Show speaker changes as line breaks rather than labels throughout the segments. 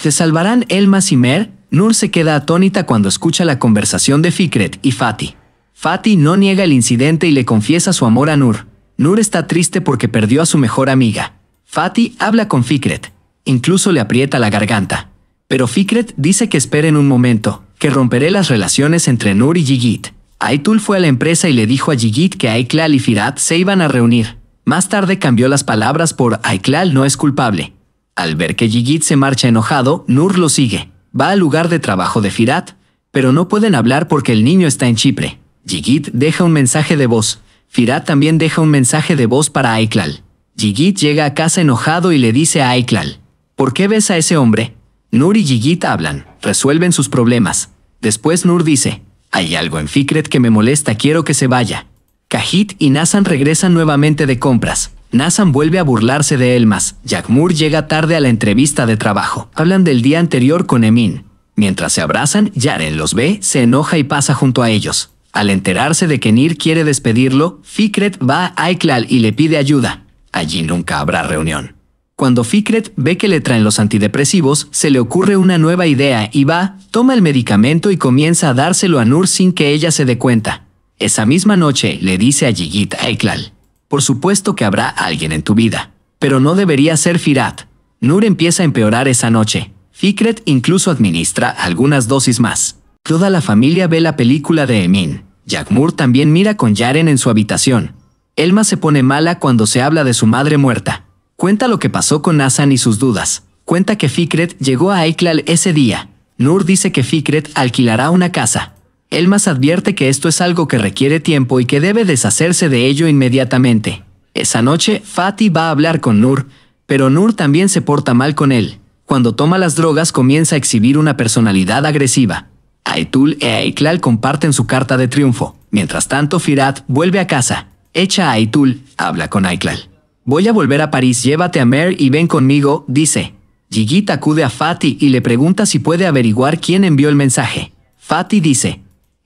¿Se salvarán Elmas y Mer? Nur se queda atónita cuando escucha la conversación de Fikret y Fati. Fati no niega el incidente y le confiesa su amor a Nur. Nur está triste porque perdió a su mejor amiga. Fati habla con Fikret. Incluso le aprieta la garganta. Pero Fikret dice que en un momento, que romperé las relaciones entre Nur y Yigit. Aitul fue a la empresa y le dijo a Yigit que Aiklal y Firat se iban a reunir. Más tarde cambió las palabras por Aiklal no es culpable. Al ver que Yigit se marcha enojado, Nur lo sigue. Va al lugar de trabajo de Firat, pero no pueden hablar porque el niño está en Chipre. Yigit deja un mensaje de voz. Firat también deja un mensaje de voz para Aiklal. Yigit llega a casa enojado y le dice a Aiklal, ¿por qué ves a ese hombre? Nur y Yigit hablan, resuelven sus problemas. Después Nur dice, hay algo en Fikret que me molesta, quiero que se vaya. Kajit y Nasan regresan nuevamente de compras. Nathan vuelve a burlarse de Elmas. Jack Moore llega tarde a la entrevista de trabajo. Hablan del día anterior con Emin. Mientras se abrazan, Yaren los ve, se enoja y pasa junto a ellos. Al enterarse de que Nir quiere despedirlo, Fikret va a Eklal y le pide ayuda. Allí nunca habrá reunión. Cuando Fikret ve que le traen los antidepresivos, se le ocurre una nueva idea y va, toma el medicamento y comienza a dárselo a Nur sin que ella se dé cuenta. Esa misma noche le dice a Yigit Aiklal, por supuesto que habrá alguien en tu vida. Pero no debería ser Firat. Nur empieza a empeorar esa noche. Fikret incluso administra algunas dosis más. Toda la familia ve la película de Emin. Yakmur también mira con Yaren en su habitación. Elma se pone mala cuando se habla de su madre muerta. Cuenta lo que pasó con Nassan y sus dudas. Cuenta que Fikret llegó a Eklal ese día. Nur dice que Fikret alquilará una casa. Elmas advierte que esto es algo que requiere tiempo y que debe deshacerse de ello inmediatamente. Esa noche, Fatih va a hablar con Nur, pero Nur también se porta mal con él. Cuando toma las drogas comienza a exhibir una personalidad agresiva. Aitul e Aiklal comparten su carta de triunfo. Mientras tanto, Firat vuelve a casa. Echa a Aitul, habla con Aiklal. Voy a volver a París, llévate a Mer y ven conmigo, dice. Gigit acude a Fati y le pregunta si puede averiguar quién envió el mensaje. Fati dice,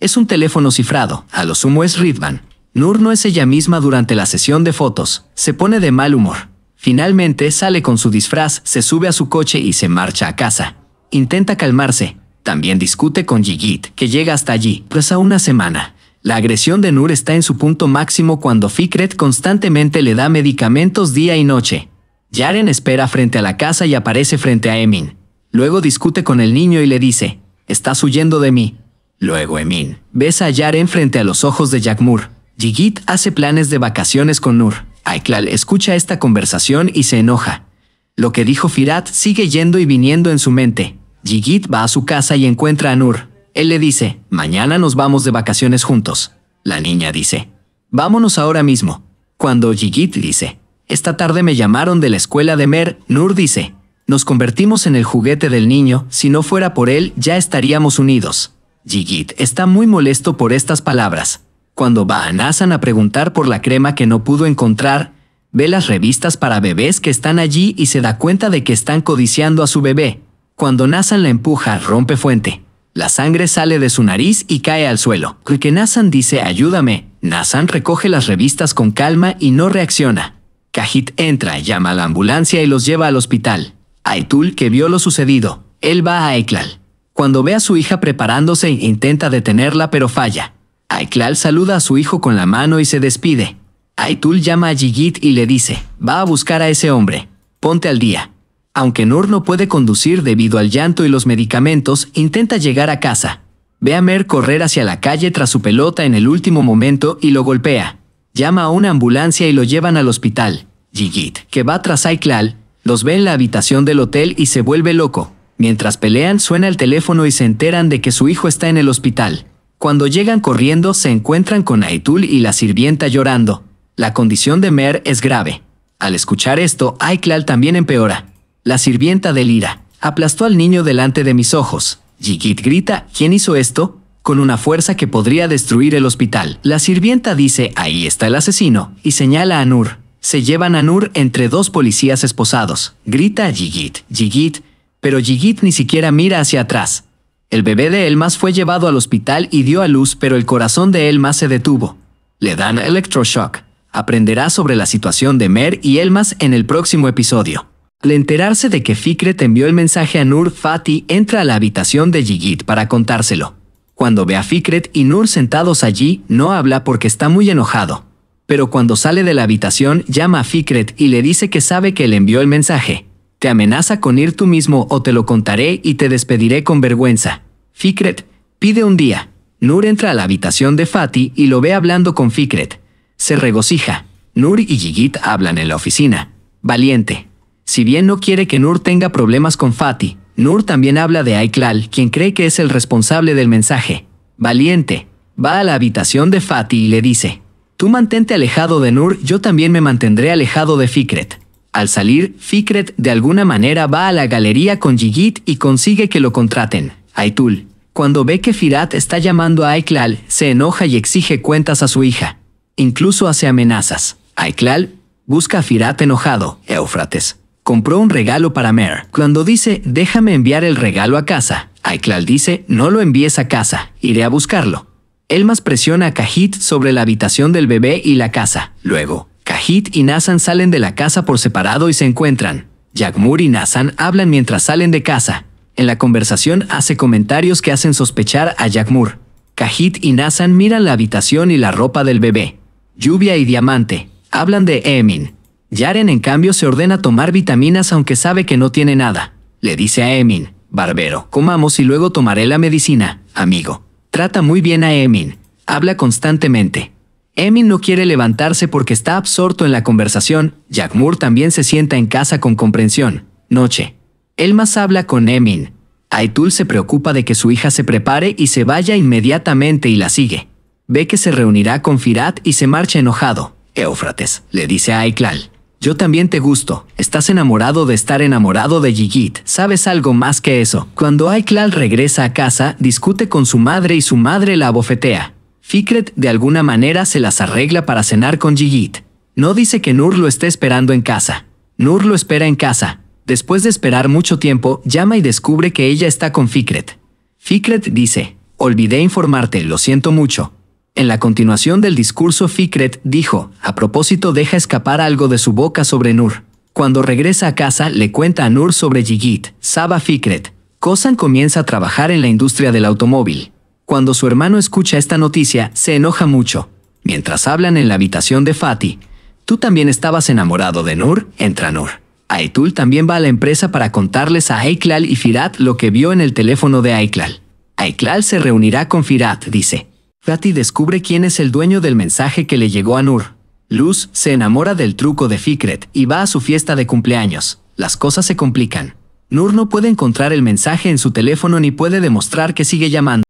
es un teléfono cifrado, a lo sumo es Ridvan. Nur no es ella misma durante la sesión de fotos, se pone de mal humor. Finalmente sale con su disfraz, se sube a su coche y se marcha a casa. Intenta calmarse. También discute con Yigit, que llega hasta allí, pues a una semana. La agresión de Nur está en su punto máximo cuando Fikret constantemente le da medicamentos día y noche. Yaren espera frente a la casa y aparece frente a Emin. Luego discute con el niño y le dice, Estás huyendo de mí, Luego Emin ves a Yaren frente a los ojos de Yakmur. Jigit hace planes de vacaciones con Nur. Aiklal escucha esta conversación y se enoja. Lo que dijo Firat sigue yendo y viniendo en su mente. Jigit va a su casa y encuentra a Nur. Él le dice, mañana nos vamos de vacaciones juntos. La niña dice, vámonos ahora mismo. Cuando Jigit dice, esta tarde me llamaron de la escuela de Mer, Nur dice, nos convertimos en el juguete del niño, si no fuera por él ya estaríamos unidos. Jigit está muy molesto por estas palabras. Cuando va a Nasan a preguntar por la crema que no pudo encontrar, ve las revistas para bebés que están allí y se da cuenta de que están codiciando a su bebé. Cuando Nasan la empuja, rompe fuente. La sangre sale de su nariz y cae al suelo. Que Nasan dice ayúdame. Nasan recoge las revistas con calma y no reacciona. Kajit entra, llama a la ambulancia y los lleva al hospital. Aitul, que vio lo sucedido, él va a Eklal. Cuando ve a su hija preparándose, intenta detenerla pero falla. Aiklal saluda a su hijo con la mano y se despide. Aitul llama a Yigit y le dice, va a buscar a ese hombre, ponte al día. Aunque Nur no puede conducir debido al llanto y los medicamentos, intenta llegar a casa. Ve a Mer correr hacia la calle tras su pelota en el último momento y lo golpea. Llama a una ambulancia y lo llevan al hospital. Yigit, que va tras Aiklal, los ve en la habitación del hotel y se vuelve loco. Mientras pelean suena el teléfono y se enteran de que su hijo está en el hospital. Cuando llegan corriendo se encuentran con Aitul y la sirvienta llorando. La condición de Mer es grave. Al escuchar esto, Aiklal también empeora. La sirvienta delira. Aplastó al niño delante de mis ojos. Yigit grita, ¿quién hizo esto? Con una fuerza que podría destruir el hospital. La sirvienta dice, ahí está el asesino, y señala a Nur. Se llevan a Nur entre dos policías esposados. Grita Jigit. Yigit, pero Yigit ni siquiera mira hacia atrás. El bebé de Elmas fue llevado al hospital y dio a luz, pero el corazón de Elmas se detuvo. Le dan electroshock. Aprenderá sobre la situación de Mer y Elmas en el próximo episodio. Al enterarse de que Fikret envió el mensaje a Nur, Fati entra a la habitación de Yigit para contárselo. Cuando ve a Fikret y Nur sentados allí, no habla porque está muy enojado. Pero cuando sale de la habitación, llama a Fikret y le dice que sabe que le envió el mensaje te amenaza con ir tú mismo o te lo contaré y te despediré con vergüenza. Fikret, pide un día. Nur entra a la habitación de Fati y lo ve hablando con Fikret. Se regocija. Nur y Yigit hablan en la oficina. Valiente. Si bien no quiere que Nur tenga problemas con Fati, Nur también habla de Aiklal, quien cree que es el responsable del mensaje. Valiente. Va a la habitación de Fati y le dice, Tú mantente alejado de Nur, yo también me mantendré alejado de Fikret. Al salir, Fikret de alguna manera va a la galería con Yigit y consigue que lo contraten. Aitul. Cuando ve que Firat está llamando a Aiklal, se enoja y exige cuentas a su hija. Incluso hace amenazas. Aiklal busca a Firat enojado, Éufrates. Compró un regalo para Mer. Cuando dice, déjame enviar el regalo a casa, Aiklal dice, no lo envíes a casa, iré a buscarlo. Elmas presiona a Cajit sobre la habitación del bebé y la casa. Luego, Kajit y Nasan salen de la casa por separado y se encuentran. Yakmur y Nasan hablan mientras salen de casa. En la conversación hace comentarios que hacen sospechar a Yakmur. Kahit y Nassan miran la habitación y la ropa del bebé. Lluvia y Diamante hablan de Emin. Yaren en cambio se ordena tomar vitaminas aunque sabe que no tiene nada. Le dice a Emin, Barbero, comamos y luego tomaré la medicina, amigo. Trata muy bien a Emin. Habla constantemente. Emin no quiere levantarse porque está absorto en la conversación. Jack Moore también se sienta en casa con comprensión. Noche. Elmas habla con Emin. Aitul se preocupa de que su hija se prepare y se vaya inmediatamente y la sigue. Ve que se reunirá con Firat y se marcha enojado. Éufrates le dice a Aiklal. Yo también te gusto. Estás enamorado de estar enamorado de Yigit. Sabes algo más que eso. Cuando Aiklal regresa a casa, discute con su madre y su madre la abofetea. Fikret de alguna manera se las arregla para cenar con Yigit. No dice que Nur lo esté esperando en casa. Nur lo espera en casa. Después de esperar mucho tiempo, llama y descubre que ella está con Fikret. Fikret dice, olvidé informarte, lo siento mucho. En la continuación del discurso, Fikret dijo, a propósito deja escapar algo de su boca sobre Nur. Cuando regresa a casa, le cuenta a Nur sobre Yigit. Saba Fikret. Kosan comienza a trabajar en la industria del automóvil. Cuando su hermano escucha esta noticia, se enoja mucho. Mientras hablan en la habitación de Fatih, tú también estabas enamorado de Nur, entra Nur. Aitul también va a la empresa para contarles a Aiklal y Firat lo que vio en el teléfono de Aiklal. Aiklal se reunirá con Firat, dice. Fatih descubre quién es el dueño del mensaje que le llegó a Nur. Luz se enamora del truco de Fikret y va a su fiesta de cumpleaños. Las cosas se complican. Nur no puede encontrar el mensaje en su teléfono ni puede demostrar que sigue llamando.